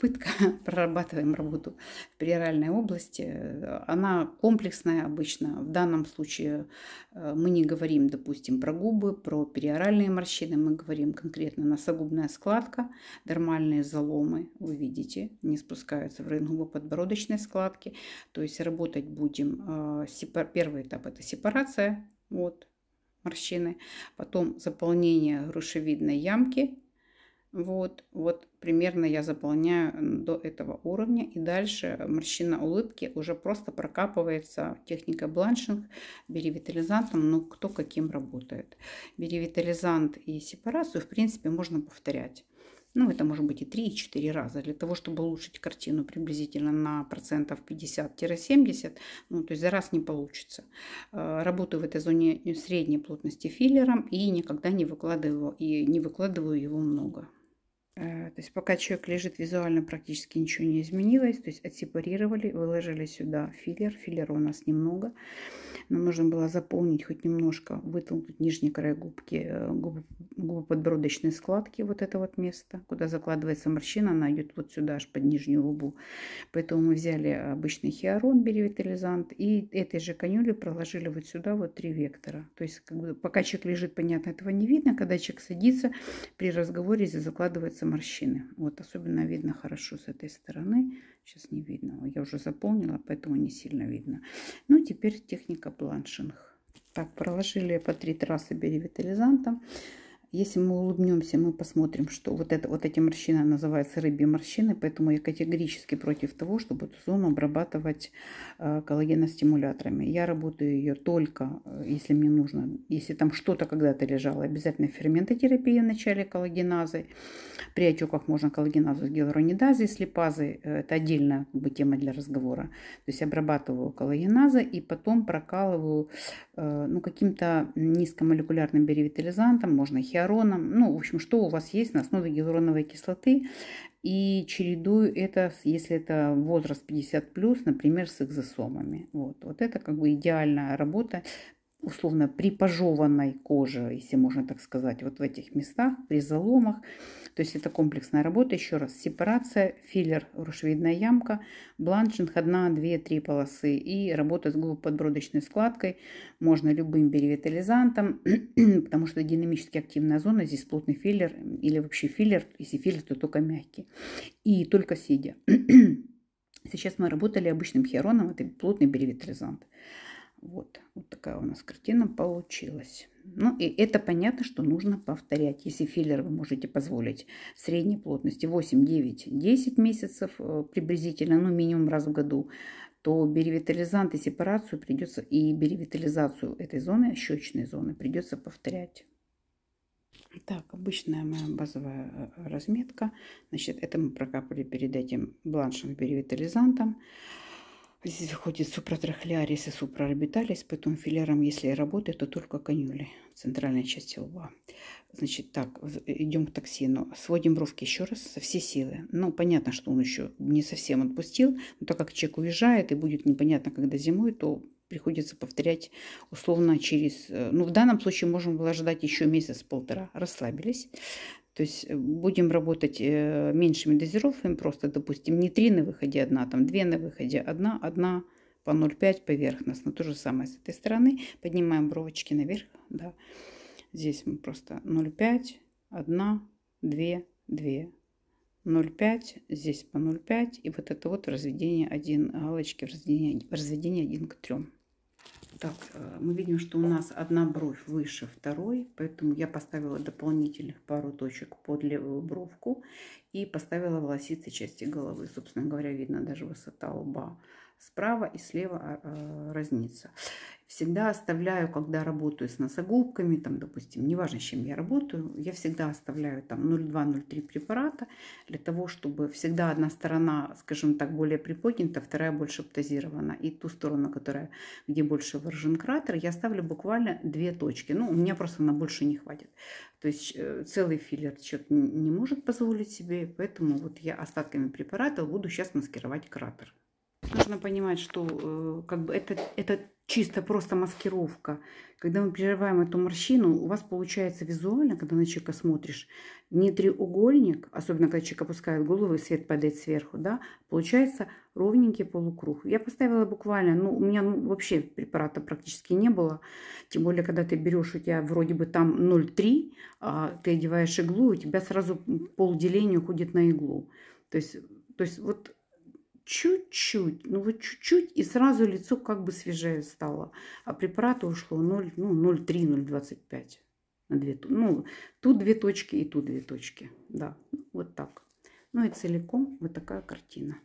пытка, прорабатываем работу в периоральной области. Она комплексная обычно. В данном случае э, мы не говорим, допустим, про губы, про периоральные морщины. Мы говорим конкретно носогубная складка, дермальные заломы, вы видите, не спускаются в район губоподбородочной складки. То есть работать будем, э, первый этап это сепарация, вот, морщины, потом заполнение грушевидной ямки вот, вот примерно я заполняю до этого уровня. И дальше морщина улыбки уже просто прокапывается техникой бланшинг, биоревитализантом, ну кто каким работает. Биоревитализант и сепарацию, в принципе, можно повторять. Ну, это может быть и 3, и 4 раза. Для того, чтобы улучшить картину приблизительно на процентов 50-70, ну, то есть за раз не получится. Э, работаю в этой зоне средней плотности филлером и никогда не выкладываю, и не выкладываю его много. Э, то есть пока человек лежит визуально, практически ничего не изменилось. То есть отсепарировали, выложили сюда филлер. Филлера у нас немного. Нам нужно было заполнить хоть немножко, вытолкнуть нижний край губки, э, губ, губоподбородочной складки, вот это вот место, куда закладывается морщина, она идет вот сюда, аж под нижнюю губу. Поэтому мы взяли обычный хиарон, биоревитализант, и этой же конюлей проложили вот сюда вот три вектора. То есть как бы, пока человек лежит, понятно, этого не видно. Когда человек садится, при разговоре закладывается появляются морщины. Вот особенно видно хорошо с этой стороны. Сейчас не видно. Я уже заполнила, поэтому не сильно видно. Ну, теперь техника бланшинг. Так, проложили по три трассы биоревитализанта. Если мы улыбнемся, мы посмотрим, что вот, это, вот эти морщины называются рыбьи морщины, поэтому я категорически против того, чтобы эту зону обрабатывать э, коллагеностимуляторами. Я работаю ее только, э, если мне нужно, если там что-то когда-то лежало, обязательно ферментотерапия в начале коллагеназы. При отеках можно коллагеназу с гиалуронидазой, с липазой. Э, это отдельная как бы, тема для разговора. То есть обрабатываю коллагеназы и потом прокалываю э, ну, каким-то низкомолекулярным биоревитализантом, можно хиатом, гиалуроном, ну, в общем, что у вас есть на основе гиалуроновой кислоты, и чередую это, если это возраст 50+, например, с экзосомами. Вот, вот это как бы идеальная работа условно при пожеванной коже, если можно так сказать, вот в этих местах, при заломах. То есть это комплексная работа. Еще раз, сепарация, филлер, рушевидная ямка, бланшинг, одна, две, три полосы. И работа с глубоподбродочной складкой. Можно любым биоревитализантом, потому что динамически активная зона, здесь плотный филлер или вообще филлер. Если филлер, то только мягкий. И только сидя. Сейчас мы работали обычным хироном, это плотный биоревитализант. Вот, вот такая у нас картина получилась. Ну и это понятно, что нужно повторять. Если филлер вы можете позволить средней плотности 8, 9, 10 месяцев э, приблизительно, ну минимум раз в году, то беревитализант и сепарацию придется, и беревитализацию этой зоны, щечной зоны, придется повторять. Так, обычная моя базовая э, разметка. Значит, это мы прокапали перед этим бланшем беревитализантом. Здесь выходит супротрахлеарис и супроорбиталис, поэтому филером, если работает, то только конюли в центральной части лба. Значит, так, идем к токсину. Сводим бровки еще раз со всей силы. Ну, понятно, что он еще не совсем отпустил, но так как человек уезжает и будет непонятно, когда зимой, то приходится повторять условно через... Э, ну, в данном случае можем было ждать еще месяц-полтора. Расслабились. То есть э, будем работать э, меньшими дозировками, просто, допустим, не 3 на выходе одна, а там 2 на выходе одна, одна по 0,5 поверхностно. То же самое с этой стороны. Поднимаем бровочки наверх, да. Здесь мы просто 0,5, 1, 2, 2, 0,5, здесь по 0,5. И вот это вот в разведении 1, галочки в разведении, в разведении 1 к 3. Так, э, мы видим, что у нас одна бровь выше второй, поэтому я поставила дополнительных пару точек под левую бровку и поставила волосицы части головы. Собственно говоря, видно даже высота лба. Справа и слева а, а, разница. Всегда оставляю, когда работаю с носогубками, там, допустим, неважно, с чем я работаю, я всегда оставляю там 0,2-0,3 препарата для того, чтобы всегда одна сторона, скажем так, более приподнята, вторая больше птозирована. И ту сторону, которая, где больше выражен кратер, я ставлю буквально две точки. Ну, у меня просто на больше не хватит. То есть э, целый филлер человек не может позволить себе, поэтому вот я остатками препарата буду сейчас маскировать кратер нужно понимать, что э, как бы это, это чисто просто маскировка. Когда мы переживаем эту морщину, у вас получается визуально, когда на человека смотришь, не треугольник, особенно когда человек опускает голову и свет падает сверху, да, получается ровненький полукруг. Я поставила буквально, ну, у меня ну, вообще препарата практически не было, тем более, когда ты берешь, у тебя вроде бы там 0,3, а ты одеваешь иглу, у тебя сразу пол деления уходит на иглу. То есть, то есть вот чуть-чуть, ну вот чуть-чуть, и сразу лицо как бы свежее стало. А препарата ушло 0, ну, 0,3-0,25 на две, ну, тут две точки и тут две точки, да, вот так. Ну и целиком вот такая картина.